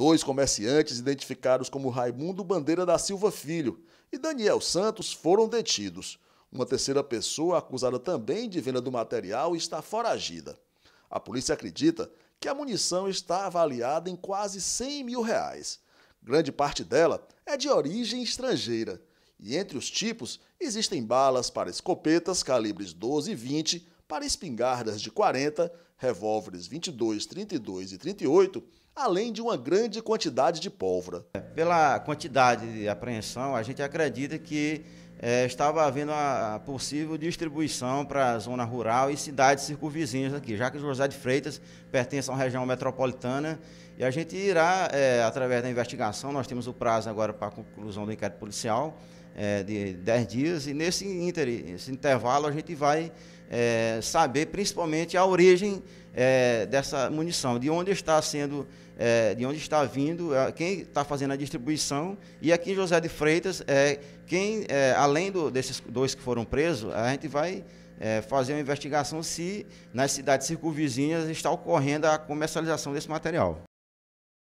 Dois comerciantes identificados como Raimundo Bandeira da Silva Filho e Daniel Santos foram detidos. Uma terceira pessoa, acusada também de venda do material, está foragida. A polícia acredita que a munição está avaliada em quase 100 mil reais. Grande parte dela é de origem estrangeira. E entre os tipos existem balas para escopetas calibres 12 e 20, para espingardas de 40, revólveres 22, 32 e 38, além de uma grande quantidade de pólvora. Pela quantidade de apreensão, a gente acredita que é, estava havendo a possível distribuição para a zona rural e cidades circunvizinhas aqui, já que José de Freitas pertence a uma região metropolitana e a gente irá, é, através da investigação, nós temos o prazo agora para a conclusão do inquérito policial é, de 10 dias e nesse, inter, intervalo a gente vai é, saber principalmente a origem é, dessa munição, de onde está sendo, é, de onde está vindo, é, quem está fazendo a distribuição. E aqui em José de Freitas, é, quem, é, além do, desses dois que foram presos, a gente vai é, fazer uma investigação se nas cidades circunvizinhas está ocorrendo a comercialização desse material.